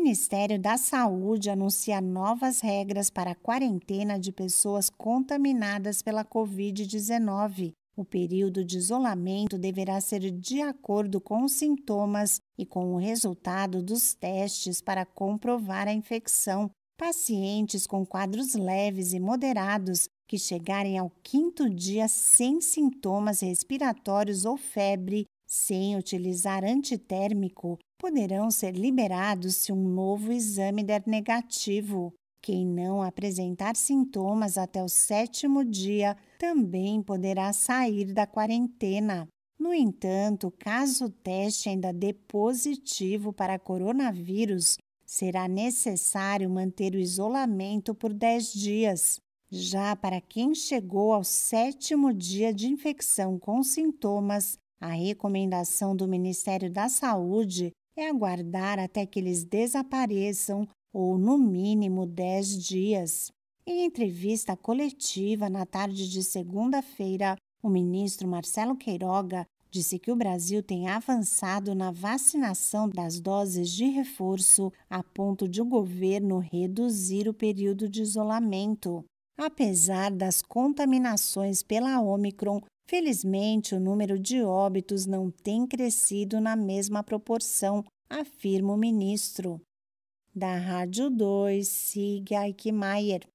Ministério da Saúde anuncia novas regras para a quarentena de pessoas contaminadas pela Covid-19. O período de isolamento deverá ser de acordo com os sintomas e com o resultado dos testes para comprovar a infecção. Pacientes com quadros leves e moderados que chegarem ao quinto dia sem sintomas respiratórios ou febre sem utilizar antitérmico, poderão ser liberados se um novo exame der negativo. Quem não apresentar sintomas até o sétimo dia também poderá sair da quarentena. No entanto, caso o teste ainda dê positivo para coronavírus, será necessário manter o isolamento por 10 dias. Já para quem chegou ao sétimo dia de infecção com sintomas, a recomendação do Ministério da Saúde é aguardar até que eles desapareçam ou, no mínimo, 10 dias. Em entrevista coletiva na tarde de segunda-feira, o ministro Marcelo Queiroga disse que o Brasil tem avançado na vacinação das doses de reforço a ponto de o governo reduzir o período de isolamento. Apesar das contaminações pela Omicron Felizmente, o número de óbitos não tem crescido na mesma proporção, afirma o ministro. Da Rádio 2, Sig Eichmeier.